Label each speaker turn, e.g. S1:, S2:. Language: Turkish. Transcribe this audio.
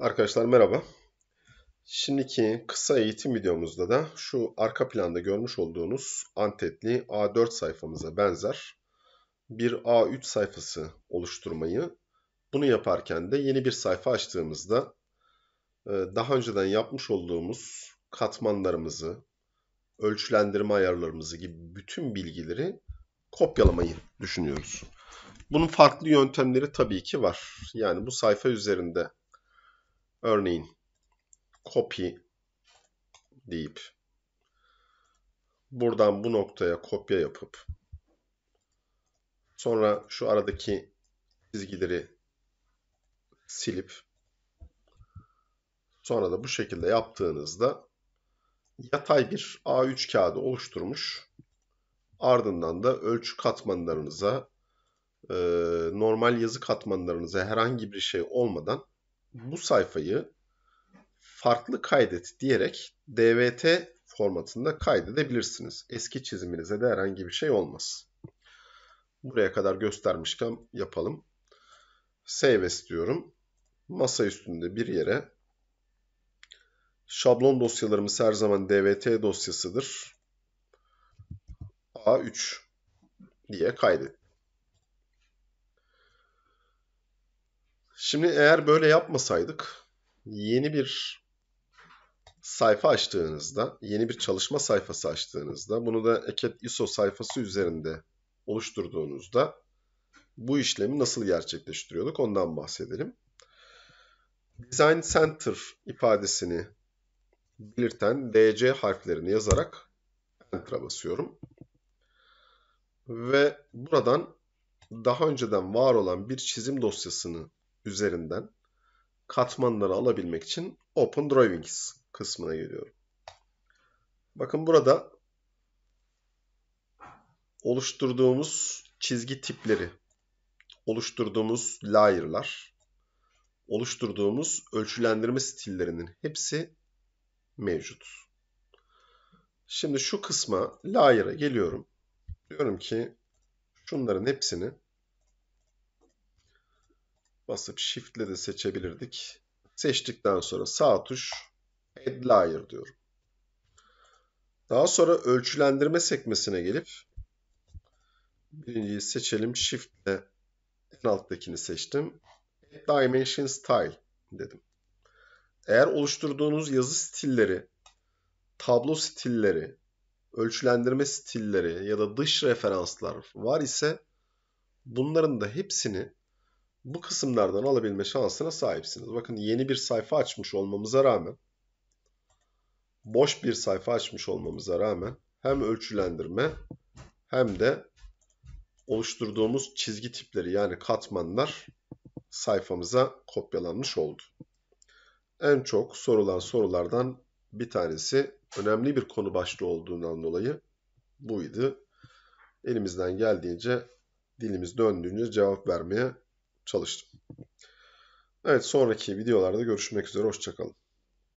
S1: Arkadaşlar merhaba. Şimdiki kısa eğitim videomuzda da şu arka planda görmüş olduğunuz antetli A4 sayfamıza benzer bir A3 sayfası oluşturmayı, bunu yaparken de yeni bir sayfa açtığımızda e, daha önceden yapmış olduğumuz katmanlarımızı, ölçülendirme ayarlarımızı gibi bütün bilgileri kopyalamayı düşünüyoruz. Bunun farklı yöntemleri tabii ki var. Yani bu sayfa üzerinde Örneğin copy deyip buradan bu noktaya kopya yapıp sonra şu aradaki çizgileri silip sonra da bu şekilde yaptığınızda yatay bir A3 kağıdı oluşturmuş. Ardından da ölçü katmanlarınıza, normal yazı katmanlarınıza herhangi bir şey olmadan bu sayfayı farklı kaydet diyerek DVT formatında kaydedebilirsiniz. Eski çiziminize de herhangi bir şey olmaz. Buraya kadar göstermişken yapalım. Save as diyorum. Masa üstünde bir yere şablon dosyalarımız her zaman DVT dosyasıdır. A3 diye kaydet Şimdi eğer böyle yapmasaydık yeni bir sayfa açtığınızda, yeni bir çalışma sayfası açtığınızda, bunu da Eket ISO sayfası üzerinde oluşturduğunuzda bu işlemi nasıl gerçekleştiriyorduk ondan bahsedelim. Design Center ifadesini belirten DC harflerini yazarak Enter'a basıyorum. Ve buradan daha önceden var olan bir çizim dosyasını üzerinden katmanları alabilmek için Open Drawings kısmına geliyorum. Bakın burada oluşturduğumuz çizgi tipleri, oluşturduğumuz layer'lar, oluşturduğumuz ölçülendirme stillerinin hepsi mevcut. Şimdi şu kısma layer'a geliyorum. Diyorum ki şunların hepsini basıp shift ile de seçebilirdik. Seçtikten sonra sağ tuş add layer diyorum. Daha sonra ölçülendirme sekmesine gelip birinciyi seçelim. Shift ile en alttakini seçtim. Add dimension style dedim. Eğer oluşturduğunuz yazı stilleri, tablo stilleri, ölçülendirme stilleri ya da dış referanslar var ise bunların da hepsini bu kısımlardan alabilme şansına sahipsiniz. Bakın yeni bir sayfa açmış olmamıza rağmen boş bir sayfa açmış olmamıza rağmen hem ölçülendirme hem de oluşturduğumuz çizgi tipleri yani katmanlar sayfamıza kopyalanmış oldu. En çok sorulan sorulardan bir tanesi önemli bir konu başlığı olduğundan dolayı buydu. Elimizden geldiğince dilimiz döndüğünce cevap vermeye çalıştım. Evet sonraki videolarda görüşmek üzere. Hoşçakalın.